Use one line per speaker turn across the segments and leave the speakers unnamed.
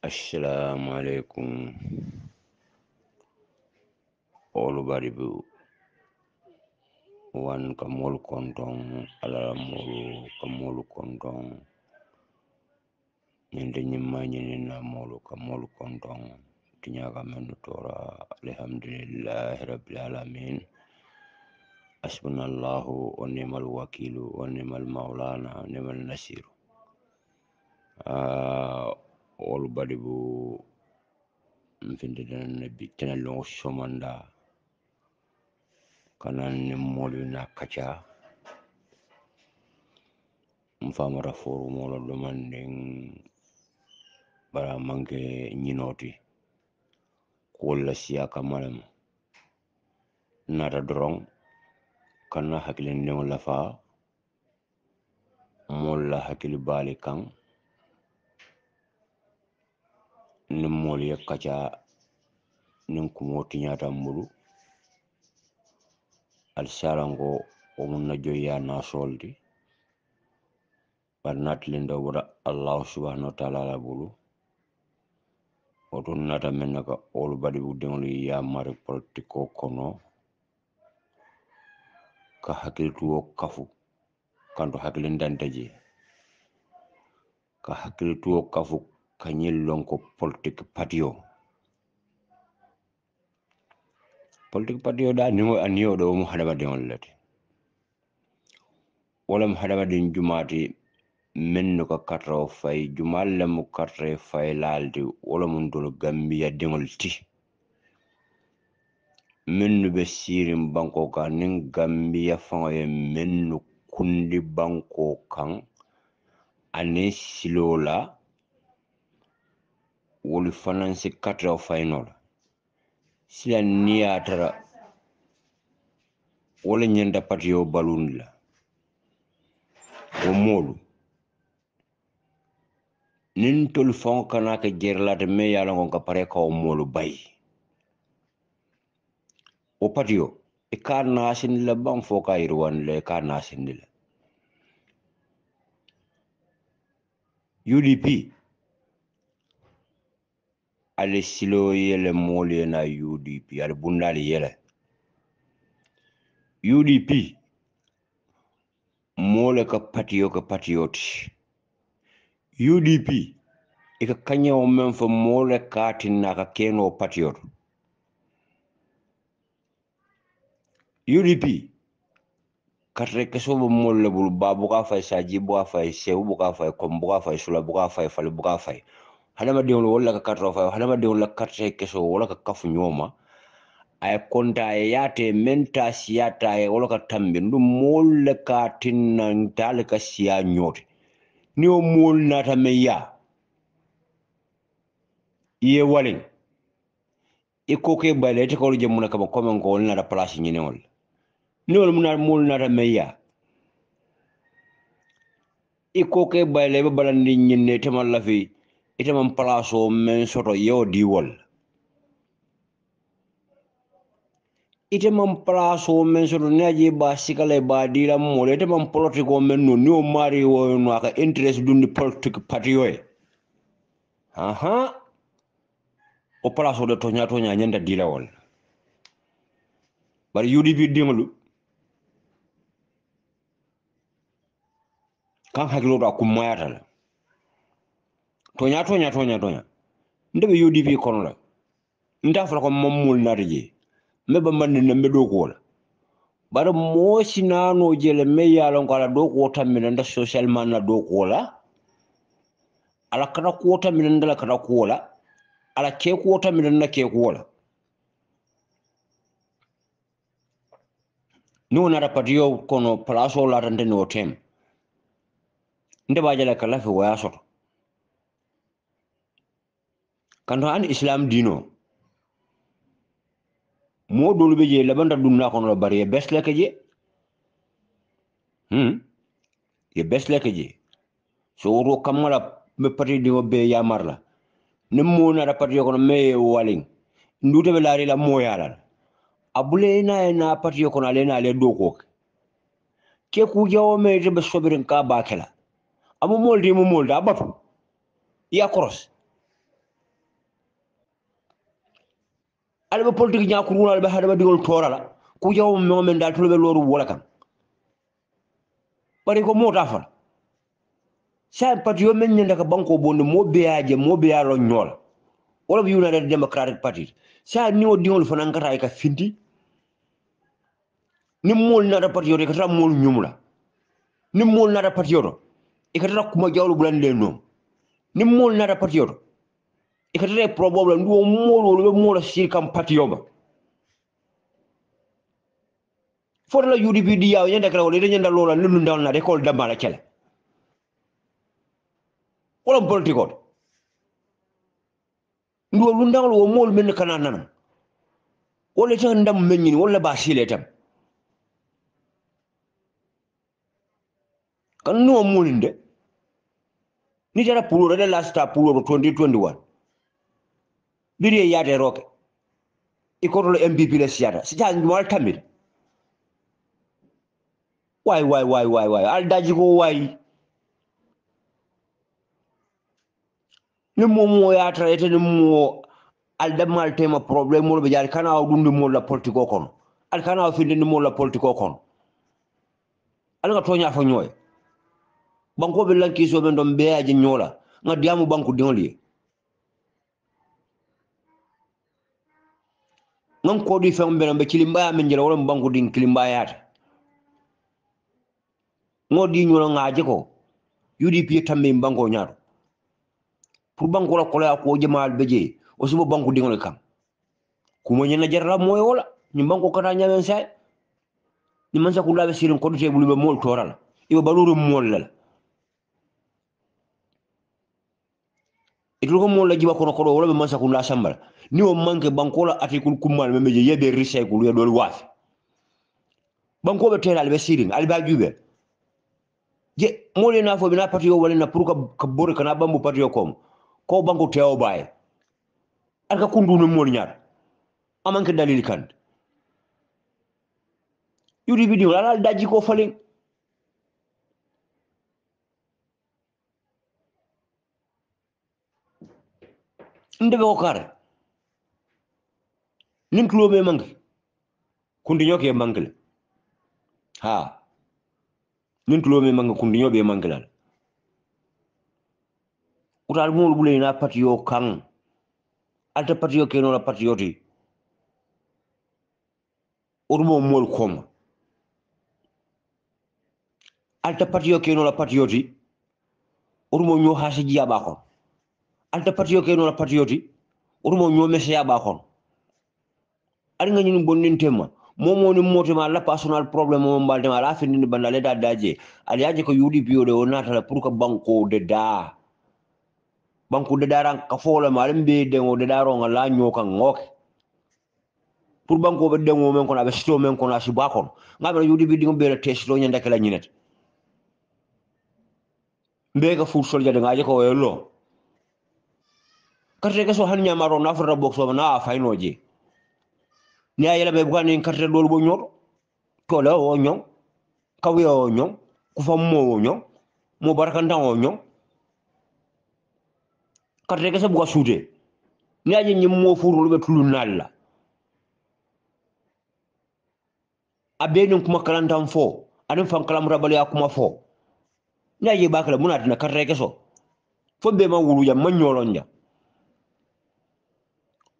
assalamu aleykum olubari bu wan ka moolu konton alala molu ka moolu konton ñinte ñimma ñinin na molu ka moolu konton tiñaka tora alhamdulillahi rabbil alamin hasbuna wa nimal wakilu wa nimal maulana nimal nasiru uh, ol baɗi bo vindidanana bi tena lungo somanda kananne moolu na kaca m famata foru molo duman nden bara manke ñinoti ko walla siya ka malam nata doron kanna hakkilen nden lafa molla hakkili baali kan nin moolu ye kaca niŋ kumoo tiñata n bulu alisalanko wo mun na joyya naasol ti bari natilin do bota allahu subahana wa taala la bulu woto nata men na ka olu badibu diŋolu ye mari politiko kono ka hakkilituwo kafu kanto hakkilin je ka hakkilituwo kafu kañel lonko politique parti o politique parti o ɗa anio aniyo ɗo mo haɗamaden ollete wala mo haɗamaden jumate menno ka kartao fay jumalle mu kartae fay laalde wala mum dol gambiya deŋol ti mennu be sirin banko kan nin gambiya faŋo ye mennu kundi banko kan ani silola la wolu fana se katira fayino la sila ni ya tara wala patiyo balun la wo moolu nin tolu faŋo kana ka jeeralaate me ye a loŋ ka pare ka wo moolu bayi wo patiyo i ka naasindi la baŋ fo ka yiriwandi la i ka naasindi la udp ali silo yele moolu ye na udp ali bunda ali yele udp mole ka patiyo ka patiyo udp ika kanya kañewo meŋ fo moolu ka tin na e ka keno patiyo udp katre keso bo e moolu e le bulu baa buka fay saji buka fay sewu ka fay kom buka fay sula buka fay fali buka fay hadamadenw wala ka katra fa hadamadenw la katra keso wala ka kafu nyoma ay konta e yate menta siyata e wala ka tambe ndu molle ka tinna dal ka siya nyote ni o mol nata me ya ye walin e ko ke bale te ko jemuna kama kome ngo wala da place nyine wala ni wala muna mol nata me ya e ko ke bale be balandi nyine te mallafi ite man palaso men soto yewo diwol ite man palaso men soto ne aje ba sikala ba dira mole ite man politiko men no ni o mari wo no aka interest dundi politik party yo aha o palaso de tonya tonya nyanda dira wol bari UDP dimalu kan hakilo da kumayata la toña toña toña toña nde ɓe udp konola nda fota ko mammol nata jee mbe ɓa mbandi na mbe ɗo kowola baɗa moosinano jele me yalon ko ala ɗo kowo tammina nda socialement na ɗo kowola ala kata kowo tammina ndala kata kowola ala ke kowo tammina nda ke kowola ni wonata patiyo kono place o latantani o tem nde ɓa jalakalafe woya soto kanto an islam dino moo doolu be je labanta dunna kono bari ye bes ke je hmm ye bes ke je so woto kammala me pati diŋo bee yamar la niŋ moo nata patiyo kono me ye waliŋ nduute be laari la mooya la a bule na ye naa patiyo kono ale na ale dooko ke ke kujawo me ite be sobiriŋ ka baake la amu moolu ti mu moolu ta a batu ye a ala ɓe politique ñakuruno ala ɓe haɗaɓa digol ku kujawo meo men dal toloɓe looru wola kam ɓari ko mota fala sa parti yo men ñanda ka banko bonde mo beyaje mo beyalo ñoola wala ɓe united democratic party sa niwo diŋol fana kata ka finti ni mool nata parti yoto ikatata mool ñumla ni mool nata parti yoto ikatata kuma jawlo ɓulani le noon ni mool nata parti yoto ikatera eproblem ndi omuola olube muola sirika mpatiyoma fotala udpd yawe nyandakala olere nyanda lola lulundawol nade kol damala cala wolon politique oto ndi o lundawol wo moolu men kana nanam wolle tan ndam meññini wolla ba siile tam kan nuwa mulinde ni tara puloro de lasta puloro 2021 ɗiɗi e yaade rooke e kotolo mbiples yata si tawi mo waɗa tammita wawi wawi wawi wawi wawi aldaji ko wayi nimmo mo yatra ete nimmo aldammal tema probléme moɗo ɓe jaari kana o ɗum ndimolla politique o kono al kana o finde ndimolla politique o kono ala ga toña fo ñooya bankoɓe lankisoɓe ɗon ɓeyaji ñoola gaddiyamu banque diŋol ye ngan koɗoy feŋ mbe mbe kilimbaya men jela wolam banku din kilimbayata ŋo di ñoro ŋaje ko udp tambe im e banko ñaato pour banku wala kolaya ko jamaal be je o sibo banku diŋole kam kuma ñana jarala moyo wala ñim banko kata ñamen say ni man sa kulaɓe sirin koɗo te e ɓulu ɓe mool torala iɓa baluro mool lala ituluko mola jiba kono kodo wala be mansa kunla sambal ni wo manke bankola ati kul kumal meme je yebe recycle ya dol waf banko be tela albe sirin alba jube je mole na fo bina patio wala na puruka kabore kana bambu patio kom ko banko tewo baye alka kundu no mol nyaar amanke dalil kan yuri video la daji ko falin ndebe ko kare nin tuloɓe kundi nyoke mangue le ha nin tuloɓe mangue kundiñoɓe mangue lal utaal mumol ɓuleyna patiyo kan alta la kenola patiyoti otumo mol koma alta patiyo kenola patiyoti otumo ño ha si jiyaɓa kon anta patio ke noona patioti wotumo ñomeseyaɓa kon aɗa gañi ɗum bonnintema momoni motema la personal mo o mbaldema ala fini bande ala da daje al yaji ko yuuɗi de o natala pour que de da de daran ka fola ma lim be de nga la ka ngok pour de ngo men na be sito men kono a suba nga be yudi bi ɗigo la tesito ñandakela ñinete mbiyeka fuur soljade nga ko welo karre ke so han nyamaro na furra bokso na afay noje ni ayela be bugani en karre dol bo nyor ko la o nyon kawe o nyom ku fam mo o nyom mo barakanda o nyom karre ke so buga sude ni aje nyim mo lu be tulu nalla abenin kuma kalantan fo fam kalam rabal ya kuma fo ni aje bakala munadina karre ke so fo be ma wuru ya ma nyoro nya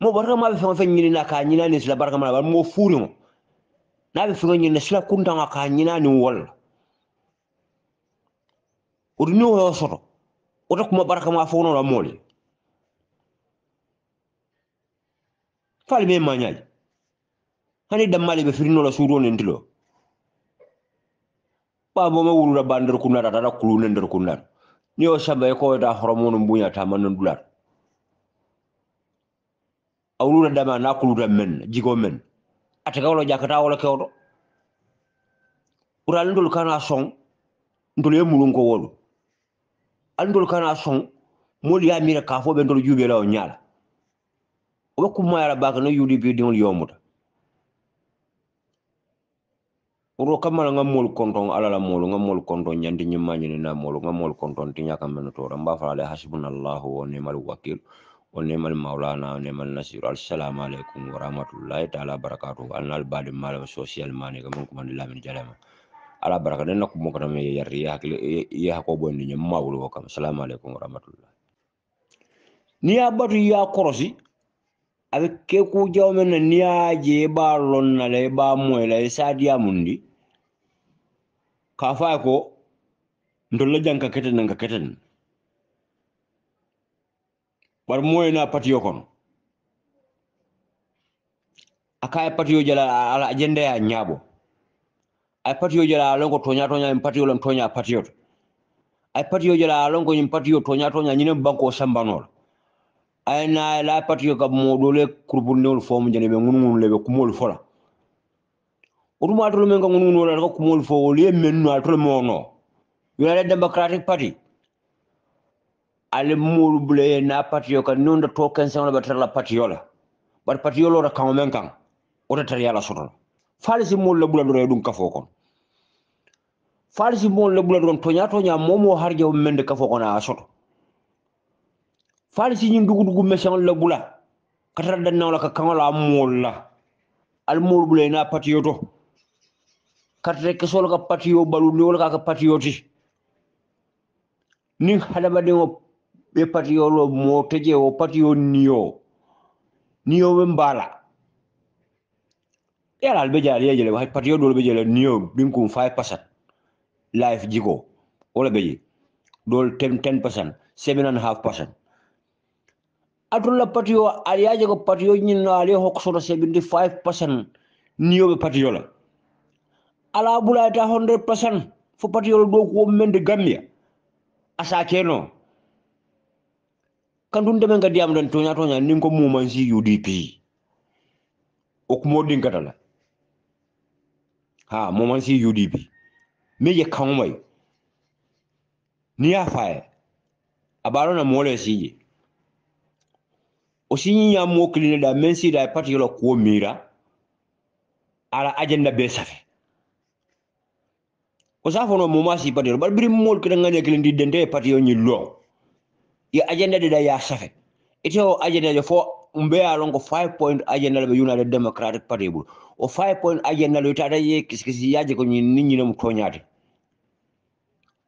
mo barka ma be fɛn fɛn ɲini na ka nyina ni sila barka ma bari mo furi mo na be fɛn nyina sila kunta nga ka nyina ni wol o dun y'o sɔrɔ o de kuma barka ma fɔ n'o mɔli fali be nyaaji hani mali be firin la suudo nin tilo babo ma wurura bandar da da kulu nin dar kunnar ni o sabay e ko da horomono bunya ta manan dular awluna dama nakuludan men jigo men atega wolo jakata wolo kewɗo ɓural ndol kana son ndol ye mulun ko wolu al ndol kana son mol yamira kafo ɓe ndol juuɓe lawo ñaala oɓe kummayara baka no udp diŋol yomuta oto kammala ŋammolu konton alala molu ŋammolu konton ñandi ñimmañinina molu ŋammolu konton tiña kammeno tora mba fala ala hasbunallahu wa nimal wakilu onemal maulana onemal nasir assalamu alaikum wa rahmatullahi taala barakatu anal badi mal social mani kam ko man lamin jalema ala baraka den nak mo kam ye yar ya hakle ye hakko bonni ni mawul wa kam assalamu alaikum wa rahmatullahi ni abatu ya korosi avec ke ko jawme na ni aje balon na le ba moy la sadia mundi ka fa ko ndol la jankaketen ngaketen ngaketen bar moy moyna patiyo kono aka e patiyo jala ala jende ya nyabo ay patiyo jala alonko tonya tonya en patiyo lon tonya patiyo to ay patiyo jala alonko en patiyo tonya tonya nyine banko sambanol ay na la patiyo ka modole kurbu neul fo fom jene be ngun ngun lebe kumol fola uruma atulu men ko ngun ngun wala ko mol fo wol yemen no atulu mono yo la democratic party ali mulu bule na patiyo ka nunda to kan sa ba tarla patiyola bar patiyolo ra kan men kan o ta tariyala sotola falisi mulu la bula do dum kafo kon falisi mulu la bula don tonya tonya momo har jaw mende kafo kon a soto falisi nyin dugu dugu mesan la bula katara dan nawla ka kan la mulu la al mulu bule na patiyo to katare ke sol ka patiyo balu ni wol ka ka ti nin hadamaden o ɓe pati yo lo moteje o pati yo niyo niyo ɓe mbala yalal ɓe jala yejele pati yo ɗol ɓe jele niyo ɗinkum five percent life jiko wala ɓe je ɗol ten ten percent seven and half percent atulla patiyo aɗa yaje ko patiyo ñinno aɗa yo hokkosoto seventy five percent niyoɓe patiyo la ala ɓulayta hundred percent fo patiyol ɗo ko wom men gambia asa keno kandun deme nga diyam dan toña toña nin ko muman si udp okumo dinkatala ha muman si udp me ye kanwai ni ya faye abaro na mole sije osinyi ya mo kiline da mensi da parti yola ko mira ala agenda be safe o safono mumasi parti yola bar biri mol kidan ngane kilindi dente parti yo lo yo agenda ɗiɗa ya safe ite o agendajo fo mbeyalon ko five point agenda ɓe united democratic party ɓur o five point agenda lo taɗa ye kiskisi yaji ko ni ñinemu toñade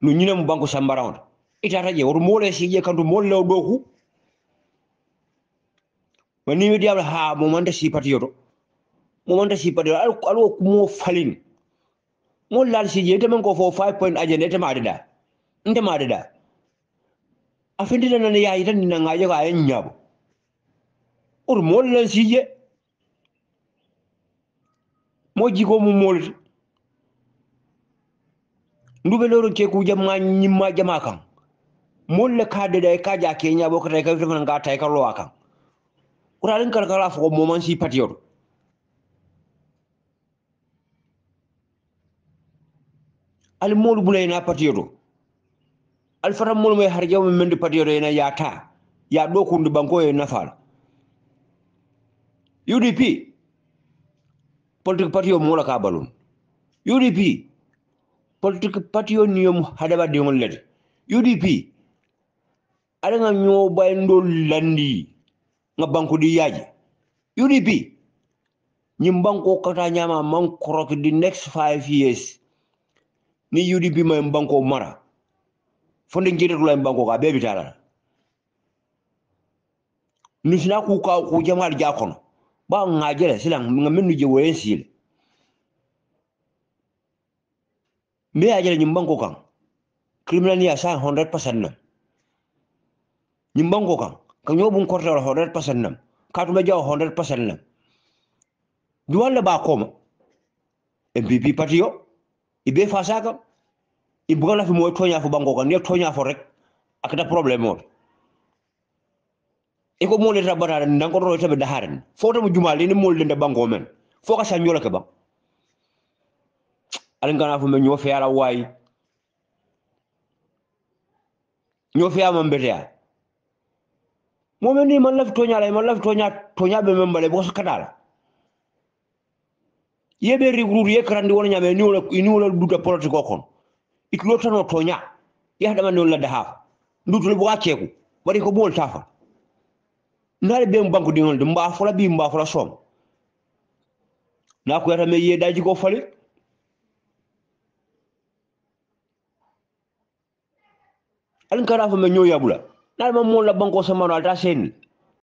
no ñinemu banque sambara on itata je woto moole sije kanto mollew ɗo ku ma mi diyamla ha momanta si pati yoto momanta si pati yoto aɗa kumo falin mo laal sije ite men ko fo five point agenda itema adeɗa intema adeɗa afindinanani yayitan ninangayo kayen nyabo or mollan siye moji ko mu molti ndube loro ke kujam ma ñimma jama kan molle kadde ɗa ka ja ke ñabo ko tay ka witogona nga tay ka lowa kan uraɗen kala kala fo mo man si patiyoto ali molu bulay na patiyo alfara mulu mai har jawmin mendi dupat yore na yata ya do kundu banko yana fal UDP politik pati yo mola ka UDP politik pati yo niyom hadaba de ngol led UDP ada nga nyo bayndo landi nga banko di yaji UDP ñim banko kata nyama man di next five years ni UDP may banko mara fonde njiritula mbanko ka bebi tarana nusina ku ka ku jamal ja ba ngajere silan ngamen nuje woyen sile mbe ajere kan criminal ya sa 100% nam nyimbanko kan ka nyobun korta 100% nam katuma jaw 100% nam duwalla ba koma mpp patiyo ibe fasaka Ibrahima fi mooy tooñaafu Bangoka nee tooñaafo rek akata problème o iko moolu leta banaa den nanko toro tabe daharen fo tamu juma leni moolu lenta banko men fo ka sa ñola ke ban alin kana fu men ñoo feyala waayi ñoo feya man beteya momen ni man lafi toñala man lafi toña toña be men bale boso katala yeɓe rigruru ye karandi wona ñame niwola niwola duta politique o ya toña yahɗamande on ladda haafa ndutol bo acceeku bari ko bol tafa ndaade ɓen banque ɗinolde bi mbi fola som na ko koyata ye daji ko fali alin karafa men ñoyaɓula na ma molla banque o samano ta sen